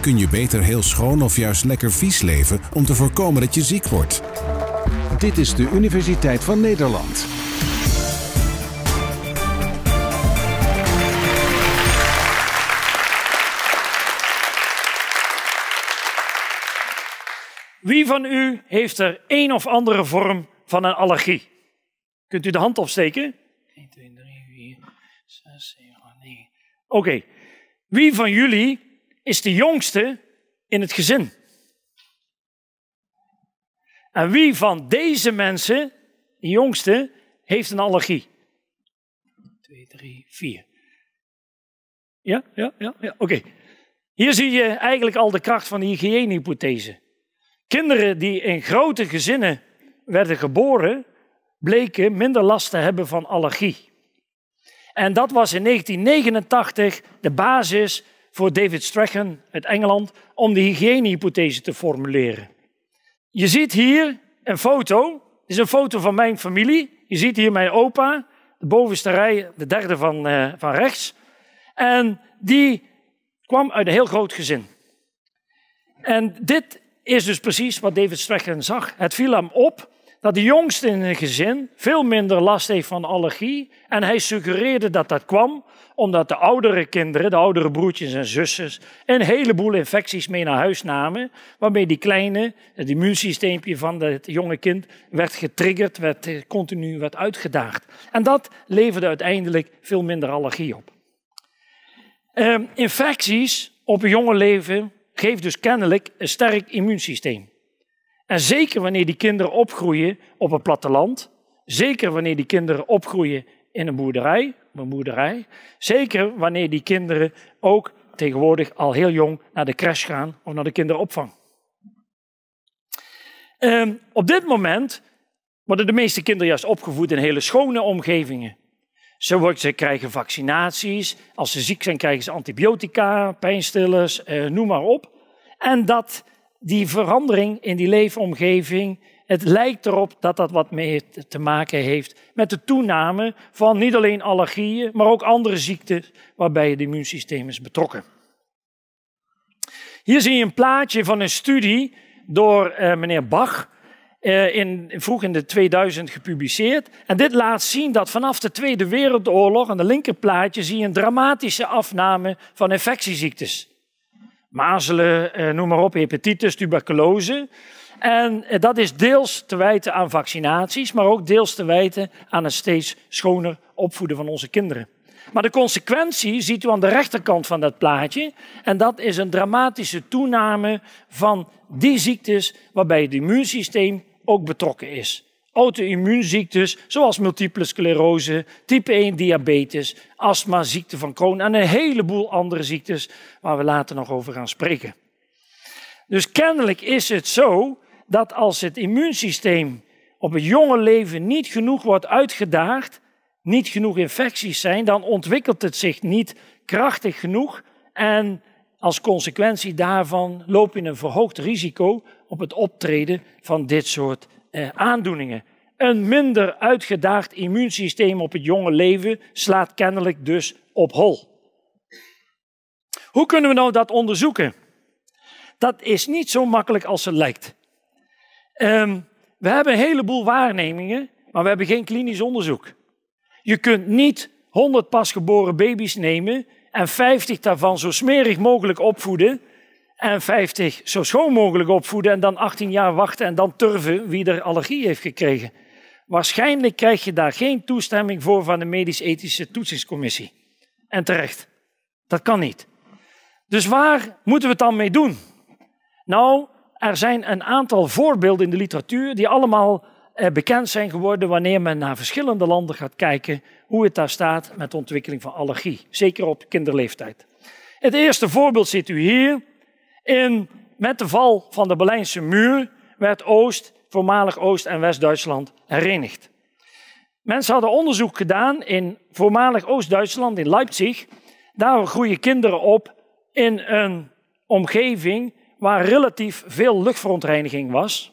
Kun je beter heel schoon of juist lekker vies leven om te voorkomen dat je ziek wordt? Dit is de Universiteit van Nederland. Wie van u heeft er een of andere vorm van een allergie? Kunt u de hand opsteken? 1, 2, 3, 4, 6, 7, 8, Oké, wie van jullie is de jongste in het gezin? En wie van deze mensen, de jongste, heeft een allergie? Twee, drie, vier. Ja, ja, ja, ja. oké. Hier zie je eigenlijk al de kracht van de hygiënehypothese. Kinderen die in grote gezinnen werden geboren, bleken minder last te hebben van allergie. En dat was in 1989 de basis voor David Strachan uit Engeland om de hygiënehypothese te formuleren. Je ziet hier een foto. dit is een foto van mijn familie. Je ziet hier mijn opa, de bovenste rij, de derde van, eh, van rechts. En die kwam uit een heel groot gezin. En dit is dus precies wat David Strachan zag. Het viel hem op dat de jongste in een gezin veel minder last heeft van allergie. En hij suggereerde dat dat kwam omdat de oudere kinderen, de oudere broertjes en zusjes, een heleboel infecties mee naar huis namen. Waarmee die kleine, het immuunsysteempje van het jonge kind, werd getriggerd, werd, eh, continu werd uitgedaagd. En dat leverde uiteindelijk veel minder allergie op. Ehm, infecties op een jonge leven geeft dus kennelijk een sterk immuunsysteem. En zeker wanneer die kinderen opgroeien op een platteland, zeker wanneer die kinderen opgroeien in een boerderij, mijn boerderij, zeker wanneer die kinderen ook tegenwoordig al heel jong naar de crash gaan of naar de kinderopvang. Ehm, op dit moment worden de meeste kinderen juist opgevoed in hele schone omgevingen. Ze, worden, ze krijgen vaccinaties, als ze ziek zijn krijgen ze antibiotica, pijnstillers, eh, noem maar op. En dat die verandering in die leefomgeving, het lijkt erop dat dat wat meer te maken heeft met de toename van niet alleen allergieën, maar ook andere ziekten waarbij het immuunsysteem is betrokken. Hier zie je een plaatje van een studie door eh, meneer Bach, eh, in, vroeg in de 2000 gepubliceerd. En dit laat zien dat vanaf de Tweede Wereldoorlog, aan de linkerplaatje, zie je een dramatische afname van infectieziektes mazelen, eh, noem maar op, hepatitis, tuberculose. En eh, dat is deels te wijten aan vaccinaties, maar ook deels te wijten aan een steeds schoner opvoeden van onze kinderen. Maar de consequentie ziet u aan de rechterkant van dat plaatje. En dat is een dramatische toename van die ziektes waarbij het immuunsysteem ook betrokken is auto-immuunziektes zoals multiple sclerose, type 1 diabetes, astma, ziekte van Crohn en een heleboel andere ziektes waar we later nog over gaan spreken. Dus kennelijk is het zo dat als het immuunsysteem op een jonge leven niet genoeg wordt uitgedaagd, niet genoeg infecties zijn, dan ontwikkelt het zich niet krachtig genoeg en als consequentie daarvan loop je een verhoogd risico op het optreden van dit soort eh, aandoeningen. Een minder uitgedaagd immuunsysteem op het jonge leven slaat kennelijk dus op hol. Hoe kunnen we nou dat onderzoeken? Dat is niet zo makkelijk als het lijkt. Ehm, we hebben een heleboel waarnemingen, maar we hebben geen klinisch onderzoek. Je kunt niet 100 pasgeboren baby's nemen en 50 daarvan zo smerig mogelijk opvoeden en 50 zo schoon mogelijk opvoeden en dan 18 jaar wachten en dan turven wie er allergie heeft gekregen. Waarschijnlijk krijg je daar geen toestemming voor van de medisch-ethische toetsingscommissie. En terecht. Dat kan niet. Dus waar moeten we het dan mee doen? Nou, er zijn een aantal voorbeelden in de literatuur die allemaal eh, bekend zijn geworden wanneer men naar verschillende landen gaat kijken hoe het daar staat met de ontwikkeling van allergie, zeker op kinderleeftijd. Het eerste voorbeeld ziet u hier met de val van de Berlijnse muur werd Oost, voormalig Oost- en West-Duitsland herenigd. Mensen hadden onderzoek gedaan in voormalig Oost-Duitsland, in Leipzig. Daar groeien kinderen op in een omgeving waar relatief veel luchtverontreiniging was.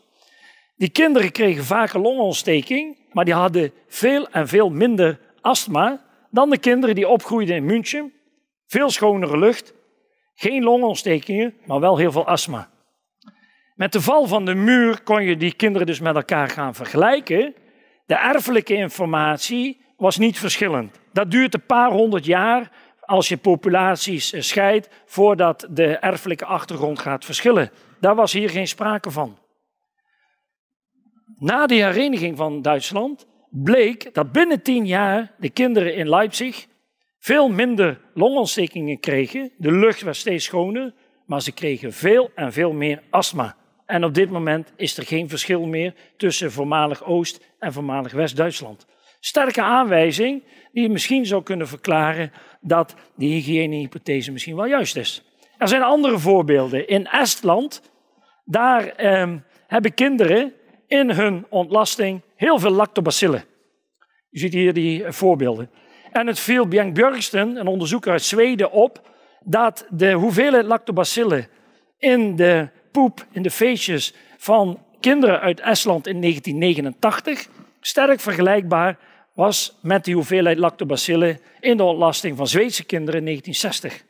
Die kinderen kregen vaker longontsteking, maar die hadden veel en veel minder astma dan de kinderen die opgroeiden in München. Veel schonere lucht geen longontstekingen, maar wel heel veel astma. Met de val van de muur kon je die kinderen dus met elkaar gaan vergelijken. De erfelijke informatie was niet verschillend. Dat duurt een paar honderd jaar als je populaties eh, scheidt voordat de erfelijke achtergrond gaat verschillen. Daar was hier geen sprake van. Na de hereniging van Duitsland bleek dat binnen tien jaar de kinderen in Leipzig veel minder longontstekingen kregen. De lucht werd steeds schoner, maar ze kregen veel en veel meer astma. En op dit moment is er geen verschil meer tussen voormalig Oost- en voormalig West-Duitsland. Sterke aanwijzing die misschien zou kunnen verklaren dat die hygiënehypothese misschien wel juist is. Er zijn andere voorbeelden. In Estland, daar ehm, hebben kinderen in hun ontlasting heel veel lactobacillen. Je ziet hier die eh, voorbeelden. En het viel Björn Björksten, een onderzoeker uit Zweden, op dat de hoeveelheid lactobacillen in de poep, in de feestjes van kinderen uit Estland in 1989 sterk vergelijkbaar was met de hoeveelheid lactobacillen in de ontlasting van Zweedse kinderen in 1960.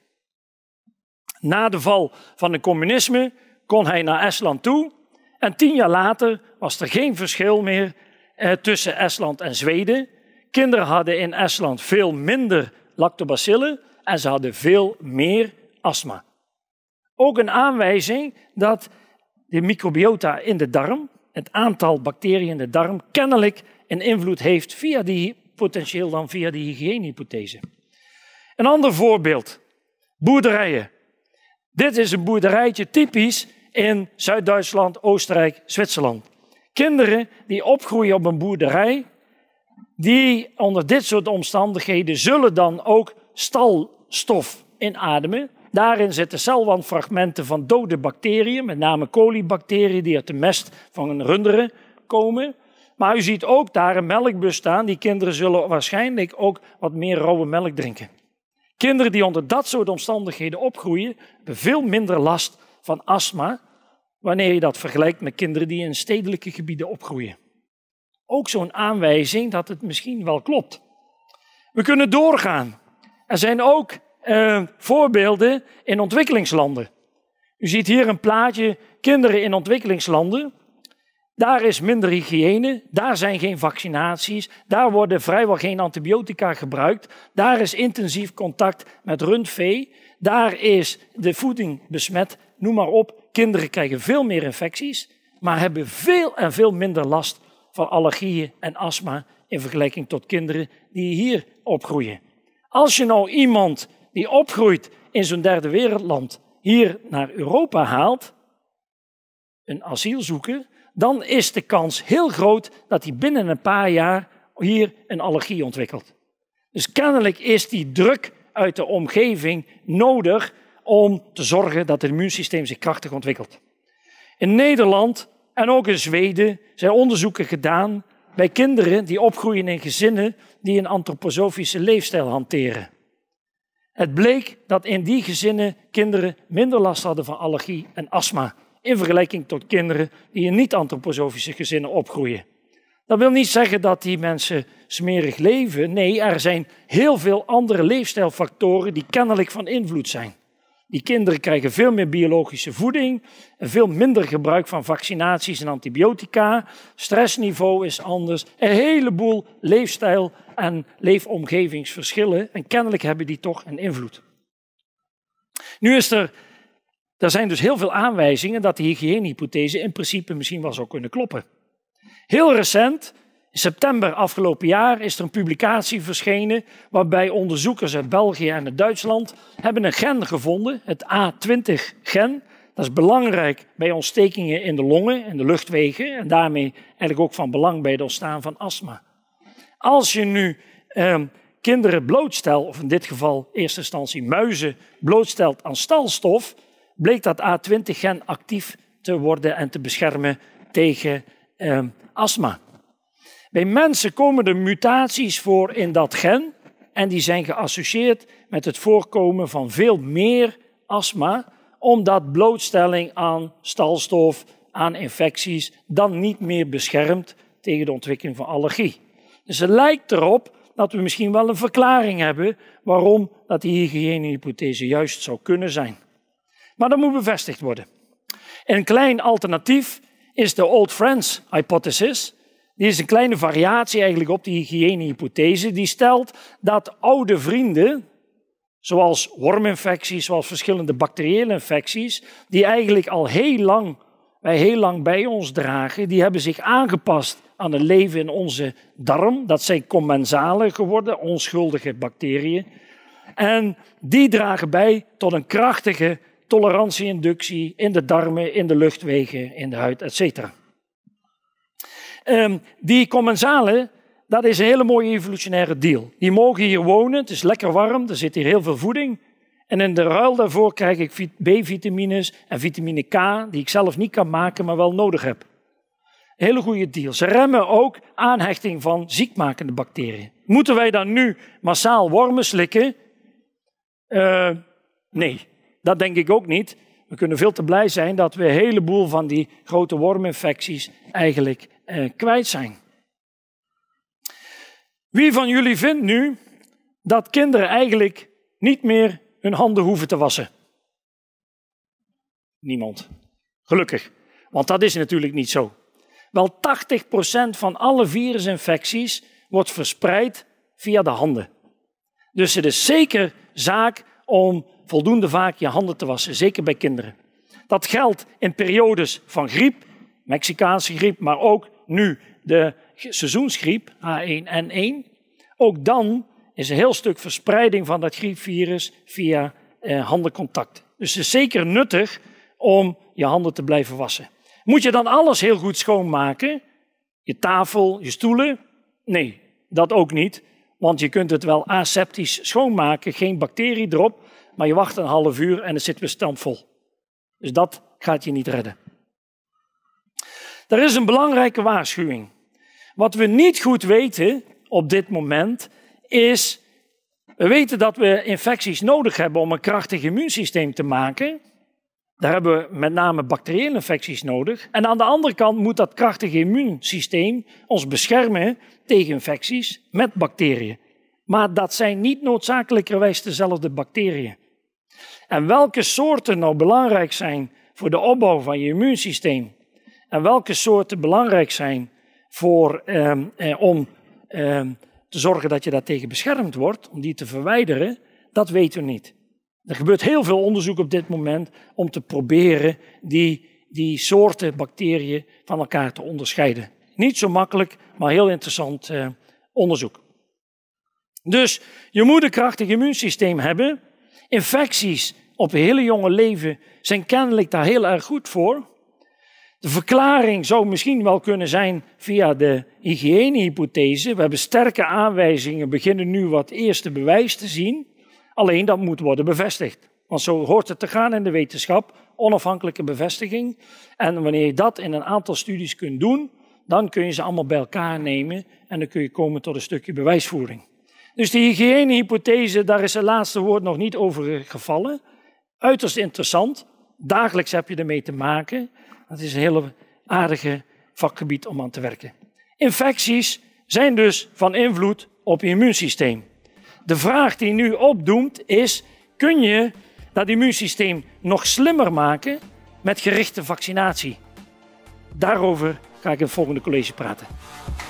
Na de val van het communisme kon hij naar Estland toe en tien jaar later was er geen verschil meer eh, tussen Estland en Zweden Kinderen hadden in Estland veel minder lactobacillen en ze hadden veel meer astma. Ook een aanwijzing dat de microbiota in de darm, het aantal bacteriën in de darm, kennelijk een invloed heeft via die, potentieel dan via die hygiënehypothese. Een ander voorbeeld, boerderijen. Dit is een boerderijtje typisch in Zuid-Duitsland, Oostenrijk, Zwitserland. Kinderen die opgroeien op een boerderij die onder dit soort omstandigheden zullen dan ook stalstof inademen. Daarin zitten celwandfragmenten van dode bacteriën, met name koliebacteriën die uit de mest van een runderen komen. Maar u ziet ook daar een melkbus staan. Die kinderen zullen waarschijnlijk ook wat meer rauwe melk drinken. Kinderen die onder dat soort omstandigheden opgroeien, hebben veel minder last van astma wanneer je dat vergelijkt met kinderen die in stedelijke gebieden opgroeien ook zo'n aanwijzing dat het misschien wel klopt. We kunnen doorgaan. Er zijn ook eh, voorbeelden in ontwikkelingslanden. U ziet hier een plaatje kinderen in ontwikkelingslanden. Daar is minder hygiëne, daar zijn geen vaccinaties, daar worden vrijwel geen antibiotica gebruikt, daar is intensief contact met rundvee, daar is de voeding besmet, noem maar op. Kinderen krijgen veel meer infecties, maar hebben veel en veel minder last van allergieën en astma in vergelijking tot kinderen die hier opgroeien. Als je nou iemand die opgroeit in zo'n derde wereldland hier naar Europa haalt, een asielzoeker, dan is de kans heel groot dat hij binnen een paar jaar hier een allergie ontwikkelt. Dus kennelijk is die druk uit de omgeving nodig om te zorgen dat het immuunsysteem zich krachtig ontwikkelt. In Nederland en ook in Zweden zijn onderzoeken gedaan bij kinderen die opgroeien in gezinnen die een antroposofische leefstijl hanteren. Het bleek dat in die gezinnen kinderen minder last hadden van allergie en astma in vergelijking tot kinderen die in niet-antroposofische gezinnen opgroeien. Dat wil niet zeggen dat die mensen smerig leven. Nee, er zijn heel veel andere leefstijlfactoren die kennelijk van invloed zijn. Die kinderen krijgen veel meer biologische voeding en veel minder gebruik van vaccinaties en antibiotica. Stressniveau is anders. Een heleboel leefstijl- en leefomgevingsverschillen. En kennelijk hebben die toch een invloed. Nu is er, er zijn dus heel veel aanwijzingen dat de hygiënehypothese in principe misschien wel zou kunnen kloppen. Heel recent in september afgelopen jaar is er een publicatie verschenen waarbij onderzoekers uit België en uit Duitsland hebben een gen gevonden, het A20-gen. Dat is belangrijk bij ontstekingen in de longen en de luchtwegen en daarmee eigenlijk ook van belang bij het ontstaan van astma. Als je nu ehm, kinderen blootstelt, of in dit geval in eerste instantie muizen, blootstelt aan stalstof, bleek dat A20-gen actief te worden en te beschermen tegen ehm, astma. Bij mensen komen er mutaties voor in dat gen en die zijn geassocieerd met het voorkomen van veel meer astma, omdat blootstelling aan stalstof, aan infecties, dan niet meer beschermt tegen de ontwikkeling van allergie. Dus het lijkt erop dat we misschien wel een verklaring hebben waarom dat die hygiënehypothese juist zou kunnen zijn. Maar dat moet bevestigd worden. Een klein alternatief is de Old Friends hypothesis, dit is een kleine variatie eigenlijk op die hygiënehypothese. Die stelt dat oude vrienden, zoals worminfecties, zoals verschillende bacteriële infecties, die eigenlijk al heel lang, wij heel lang bij ons dragen, die hebben zich aangepast aan het leven in onze darm. Dat zijn commensalen geworden, onschuldige bacteriën. En die dragen bij tot een krachtige tolerantieinductie in de darmen, in de luchtwegen, in de huid, etc. Ehm, die commensalen, dat is een hele mooie evolutionaire deal. Die mogen hier wonen, het is lekker warm, er zit hier heel veel voeding. En in de ruil daarvoor krijg ik B-vitamines en vitamine K, die ik zelf niet kan maken, maar wel nodig heb. Hele goede deal. Ze remmen ook aanhechting van ziekmakende bacteriën. Moeten wij dan nu massaal wormen slikken? Eh, nee, dat denk ik ook niet. We kunnen veel te blij zijn dat we een heleboel van die grote worminfecties eigenlijk eh, kwijt zijn. Wie van jullie vindt nu dat kinderen eigenlijk niet meer hun handen hoeven te wassen? Niemand. Gelukkig, want dat is natuurlijk niet zo. Wel 80% van alle virusinfecties wordt verspreid via de handen. Dus het is zeker zaak om voldoende vaak je handen te wassen, zeker bij kinderen. Dat geldt in periodes van griep, Mexicaanse griep, maar ook nu de seizoensgriep H1N1, ook dan is een heel stuk verspreiding van dat griepvirus via eh, handencontact. Dus het is zeker nuttig om je handen te blijven wassen. Moet je dan alles heel goed schoonmaken? Je tafel, je stoelen? Nee, dat ook niet. Want je kunt het wel aseptisch schoonmaken, geen bacterie erop, maar je wacht een half uur en het zit weer stampvol. Dus dat gaat je niet redden. Er is een belangrijke waarschuwing. Wat we niet goed weten op dit moment is, we weten dat we infecties nodig hebben om een krachtig immuunsysteem te maken. Daar hebben we met name bacteriële infecties nodig. En aan de andere kant moet dat krachtige immuunsysteem ons beschermen tegen infecties met bacteriën. Maar dat zijn niet noodzakelijkerwijs dezelfde bacteriën. En welke soorten nou belangrijk zijn voor de opbouw van je immuunsysteem, en welke soorten belangrijk zijn voor, ehm, eh, om ehm, te zorgen dat je daartegen beschermd wordt, om die te verwijderen, dat weten we niet. Er gebeurt heel veel onderzoek op dit moment om te proberen die, die soorten bacteriën van elkaar te onderscheiden. Niet zo makkelijk, maar heel interessant eh, onderzoek. Dus je moet een krachtig immuunsysteem hebben. Infecties op een hele jonge leven zijn kennelijk daar heel erg goed voor. De verklaring zou misschien wel kunnen zijn via de hygiënehypothese. We hebben sterke aanwijzingen, beginnen nu wat eerste bewijs te zien. Alleen dat moet worden bevestigd. Want zo hoort het te gaan in de wetenschap, onafhankelijke bevestiging. En wanneer je dat in een aantal studies kunt doen, dan kun je ze allemaal bij elkaar nemen en dan kun je komen tot een stukje bewijsvoering. Dus de hygiënehypothese, daar is het laatste woord nog niet over gevallen. Uiterst interessant. Dagelijks heb je ermee te maken. Dat is een hele aardige vakgebied om aan te werken. Infecties zijn dus van invloed op je immuunsysteem. De vraag die nu opdoemt is: kun je dat immuunsysteem nog slimmer maken met gerichte vaccinatie? Daarover ga ik in het volgende college praten.